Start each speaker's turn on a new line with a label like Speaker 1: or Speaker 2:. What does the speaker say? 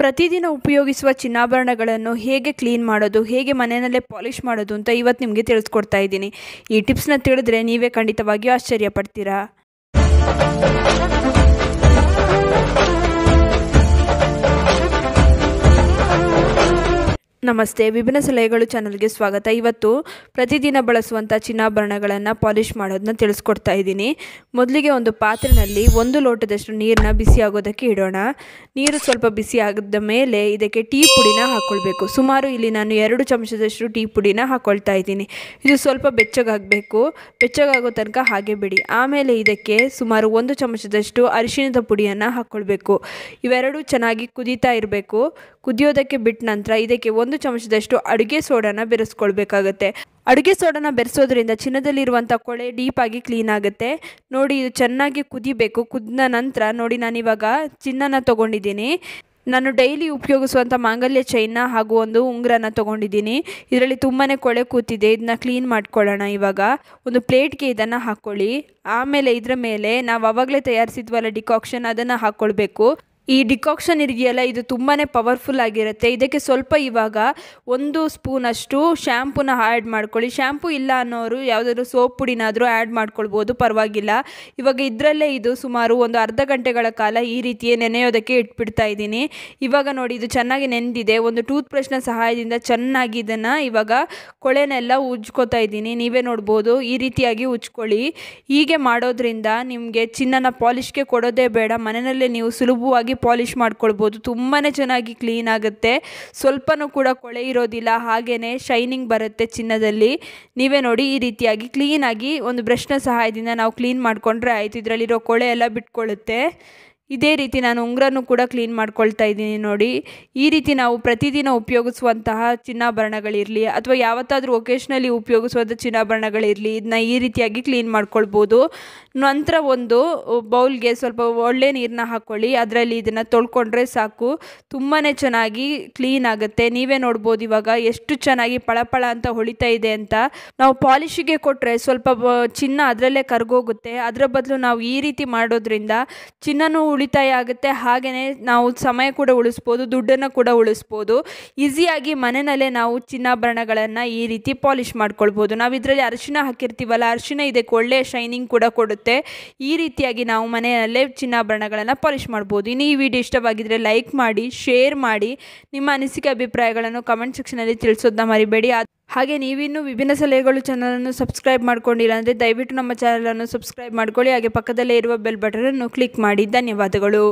Speaker 1: ಪ್ರತಿದಿನ ಉಪಯೋಗಿಸುವ ಚಿನ್ನಾಭರಣಗಳನ್ನು ಹೇಗೆ ಕ್ಲೀನ್ ಮಾಡೋದು ಹೇಗೆ ಮನೆಯಲ್ಲೇ ಪಾಲಿಷ್ ಮಾಡೋದು ಅಂತ ಇವತ್ತು ನಿಮಗೆ ತಿಳಿಸ್ಕೊಡ್ತಾ ಇದ್ದೀನಿ ಈ ಟಿಪ್ಸ್ನ ತಿಳಿದ್ರೆ ನೀವೇ ಖಂಡಿತವಾಗಿಯೂ ಆಶ್ಚರ್ಯ ಪಡ್ತೀರಾ ನಮಸ್ತೆ ವಿಭಿನ್ನ ಸಲಹೆಗಳು ಚಾನಲ್ಗೆ ಸ್ವಾಗತ ಇವತ್ತು ಪ್ರತಿದಿನ ಬಳಸುವಂಥ ಚಿನ್ನಾಭರಣಗಳನ್ನು ಪಾಲಿಷ್ ಮಾಡೋದನ್ನ ತಿಳಿಸ್ಕೊಡ್ತಾ ಇದ್ದೀನಿ ಮೊದಲಿಗೆ ಒಂದು ಪಾತ್ರೆಯಲ್ಲಿ ಒಂದು ಲೋಟದಷ್ಟು ನೀರನ್ನ ಬಿಸಿ ಆಗೋದಕ್ಕೆ ಇಡೋಣ ನೀರು ಸ್ವಲ್ಪ ಬಿಸಿ ಆಗದ ಮೇಲೆ ಇದಕ್ಕೆ ಟೀ ಪುಡಿನ ಹಾಕ್ಕೊಳ್ಬೇಕು ಸುಮಾರು ಇಲ್ಲಿ ನಾನು ಎರಡು ಚಮಚದಷ್ಟು ಟೀ ಪುಡಿನ ಹಾಕ್ಕೊಳ್ತಾ ಇದ್ದೀನಿ ಇದು ಸ್ವಲ್ಪ ಬೆಚ್ಚಗಾಗಬೇಕು ಬೆಚ್ಚಗಾಗೋ ತನಕ ಹಾಗೆ ಬಿಡಿ ಆಮೇಲೆ ಇದಕ್ಕೆ ಸುಮಾರು ಒಂದು ಚಮಚದಷ್ಟು ಅರಿಶಿಣದ ಪುಡಿಯನ್ನು ಹಾಕ್ಕೊಳ್ಬೇಕು ಇವೆರಡೂ ಚೆನ್ನಾಗಿ ಕುದೀತಾ ಇರಬೇಕು ಕುದಿಯೋದಕ್ಕೆ ಬಿಟ್ಟ ನಂತರ ಇದಕ್ಕೆ ಒಂದು ಚಮಚದಷ್ಟು ಅಡುಗೆ ಸೋಡಾನ ಬೆರೆಸ್ಕೊಳ್ಬೇಕಾಗತ್ತೆ ಅಡುಗೆ ಸೋಡಾನ ಬೆರೆಸೋದ್ರಿಂದ ಚಿನ್ನದಲ್ಲಿರುವಂಥ ಕೊಳೆ ಡೀಪಾಗಿ ಕ್ಲೀನ್ ಆಗುತ್ತೆ ನೋಡಿ ಇದು ಚೆನ್ನಾಗಿ ಕುದಿಬೇಕು ಕುದ್ದ ನಂತರ ನೋಡಿ ನಾನಿವಾಗ ಚಿನ್ನನ ತೊಗೊಂಡಿದ್ದೀನಿ ನಾನು ಡೈಲಿ ಉಪಯೋಗಿಸುವಂಥ ಮಾಂಗಲ್ಯ ಚೈನ ಹಾಗೂ ಒಂದು ಉಂಗ್ರನ ತೊಗೊಂಡಿದ್ದೀನಿ ಇದರಲ್ಲಿ ತುಂಬಾ ಕೊಳೆ ಕೂತಿದೆ ಇದನ್ನ ಕ್ಲೀನ್ ಮಾಡ್ಕೊಳ್ಳೋಣ ಇವಾಗ ಒಂದು ಪ್ಲೇಟ್ಗೆ ಇದನ್ನು ಹಾಕ್ಕೊಳ್ಳಿ ಆಮೇಲೆ ಇದರ ಮೇಲೆ ನಾವು ಅವಾಗಲೇ ತಯಾರಿಸಿದ್ವಲ್ಲ ಡಿಕಾಕ್ಷನ್ ಅದನ್ನು ಹಾಕ್ಕೊಳ್ಬೇಕು ಈ ಡಿಕಾಕ್ಷನ್ ಇದೆಯಲ್ಲ ಇದು ತುಂಬಾ ಪವರ್ಫುಲ್ ಆಗಿರುತ್ತೆ ಇದಕ್ಕೆ ಸ್ವಲ್ಪ ಇವಾಗ ಒಂದು ಸ್ಪೂನಷ್ಟು ಶ್ಯಾಂಪೂನ ಆ್ಯಡ್ ಮಾಡ್ಕೊಳ್ಳಿ ಶ್ಯಾಂಪು ಇಲ್ಲ ಅನ್ನೋರು ಯಾವುದಾದ್ರು ಸೋಪ್ ಪುಡಿನಾದರೂ ಆ್ಯಡ್ ಮಾಡ್ಕೊಳ್ಬೋದು ಪರವಾಗಿಲ್ಲ ಇವಾಗ ಇದರಲ್ಲೇ ಇದು ಸುಮಾರು ಒಂದು ಅರ್ಧ ಗಂಟೆಗಳ ಕಾಲ ಈ ರೀತಿಯೇ ನೆನೆಯೋದಕ್ಕೆ ಇಟ್ಬಿಡ್ತಾ ಇದ್ದೀನಿ ಇವಾಗ ನೋಡಿ ಇದು ಚೆನ್ನಾಗಿ ನೆನೆದಿದೆ ಒಂದು ಟೂತ್ ಬ್ರಷ್ನ ಸಹಾಯದಿಂದ ಚೆನ್ನಾಗಿ ಇದನ್ನು ಇವಾಗ ಕೊಳೆನೆಲ್ಲ ಉಜ್ಕೋತಾ ಇದ್ದೀನಿ ನೀವೇ ನೋಡ್ಬೋದು ಈ ರೀತಿಯಾಗಿ ಉಜ್ಕೊಳ್ಳಿ ಹೀಗೆ ಮಾಡೋದ್ರಿಂದ ನಿಮಗೆ ಚಿನ್ನನ ಪಾಲಿಷ್ಗೆ ಕೊಡೋದೇ ಬೇಡ ಮನೆಯಲ್ಲೇ ನೀವು ಸುಲಭವಾಗಿ ಪಾಲಿಷ್ ಮಾಡ್ಕೊಳ್ಬೋದು ತುಂಬಾ ಚೆನ್ನಾಗಿ ಕ್ಲೀನ್ ಆಗುತ್ತೆ ಸ್ವಲ್ಪನೂ ಕೂಡ ಕೊಳೆ ಇರೋದಿಲ್ಲ ಹಾಗೆಯೇ ಶೈನಿಂಗ್ ಬರುತ್ತೆ ಚಿನ್ನದಲ್ಲಿ ನೀವೇ ನೋಡಿ ಈ ರೀತಿಯಾಗಿ ಕ್ಲೀನಾಗಿ ಒಂದು ಬ್ರಷ್ನ ಸಹಾಯದಿಂದ ನಾವು ಕ್ಲೀನ್ ಮಾಡಿಕೊಂಡ್ರೆ ಆಯಿತು ಇದರಲ್ಲಿರೋ ಕೊಳೆ ಎಲ್ಲ ಬಿಟ್ಕೊಳ್ಳುತ್ತೆ ಇದೇ ರೀತಿ ನಾನು ಉಂಗ್ರನ್ನು ಕೂಡ ಕ್ಲೀನ್ ಮಾಡ್ಕೊಳ್ತಾ ಇದ್ದೀನಿ ನೋಡಿ ಈ ರೀತಿ ನಾವು ಪ್ರತಿದಿನ ಉಪಯೋಗಿಸುವಂತಹ ಚಿನ್ನಾಭರಣಗಳಿರಲಿ ಅಥವಾ ಯಾವತ್ತಾದರೂ ಒಕೇಶ್ನಲ್ಲಿ ಉಪಯೋಗಿಸುವಂಥ ಚಿನ್ನಾಭರಣಗಳಿರಲಿ ಇದನ್ನ ಈ ರೀತಿಯಾಗಿ ಕ್ಲೀನ್ ಮಾಡ್ಕೊಳ್ಬೋದು ನಂತರ ಒಂದು ಬೌಲ್ಗೆ ಸ್ವಲ್ಪ ಒಳ್ಳೆ ನೀರನ್ನ ಹಾಕ್ಕೊಳ್ಳಿ ಅದರಲ್ಲಿ ಇದನ್ನು ತೊಳ್ಕೊಂಡ್ರೆ ಸಾಕು ತುಂಬಾ ಚೆನ್ನಾಗಿ ಕ್ಲೀನ್ ಆಗುತ್ತೆ ನೀವೇ ನೋಡ್ಬೋದು ಇವಾಗ ಎಷ್ಟು ಚೆನ್ನಾಗಿ ಪಳಪಳ ಅಂತ ಹೊಳಿತಾ ಇದೆ ಅಂತ ನಾವು ಪಾಲಿಶಿಗೆ ಕೊಟ್ಟರೆ ಸ್ವಲ್ಪ ಚಿನ್ನ ಅದರಲ್ಲೇ ಕರ್ಗೋಗುತ್ತೆ ಅದರ ಬದಲು ನಾವು ಈ ರೀತಿ ಮಾಡೋದ್ರಿಂದ ಚಿನ್ನನೂ ಉಳಿತಾಯ ಆಗುತ್ತೆ ಹಾಗೆಯೇ ನಾವು ಸಮಯ ಕೂಡ ಉಳಿಸ್ಬೋದು ದುಡ್ಡನ್ನು ಕೂಡ ಉಳಿಸ್ಬೋದು ಈಸಿಯಾಗಿ ಮನೆಯಲ್ಲೇ ನಾವು ಚಿನ್ನಾಭರಣಗಳನ್ನು ಈ ರೀತಿ ಪಾಲಿಶ್ ಮಾಡ್ಕೊಳ್ಬೋದು ನಾವು ಇದರಲ್ಲಿ ಅರಿಶಿನ ಹಾಕಿರ್ತೀವಲ್ಲ ಅರಿಶಿನ ಇದಕ್ಕೆ ಒಳ್ಳೆಯ ಶೈನಿಂಗ್ ಕೂಡ ಕೊಡುತ್ತೆ ಈ ರೀತಿಯಾಗಿ ನಾವು ಮನೆಯಲ್ಲೇ ಚಿನ್ನಾಭರಣಗಳನ್ನು ಪಾಲಿಶ್ ಮಾಡ್ಬೋದು ಇನ್ನು ಈ ವಿಡಿಯೋ ಇಷ್ಟವಾಗಿದ್ದರೆ ಲೈಕ್ ಮಾಡಿ ಶೇರ್ ಮಾಡಿ ನಿಮ್ಮ ಅನಿಸಿಕೆ ಅಭಿಪ್ರಾಯಗಳನ್ನು ಕಮೆಂಟ್ ಸೆಕ್ಷನಲ್ಲಿ ತಿಳಿಸೋದನ್ನ ಮರಿಬೇಡಿ ಹಾಗೆ ನೀವಿನ್ನೂ ವಿಭಿನ್ನ ಸಲಹೆಗಳು ಚಾನಲನ್ನು ಸಬ್ಸ್ಕ್ರೈಬ್ ಮಾಡ್ಕೊಂಡಿಲ್ಲ ಅಂದರೆ ದಯವಿಟ್ಟು ನಮ್ಮ ಚಾನಲನ್ನು ಸಬ್ಸ್ಕ್ರೈಬ್ ಮಾಡ್ಕೊಳ್ಳಿ ಹಾಗೆ ಪಕ್ಕದಲ್ಲೇ ಇರುವ ಬೆಲ್ ಬಟನನ್ನು ಕ್ಲಿಕ್ ಮಾಡಿ ಧನ್ಯವಾದಗಳು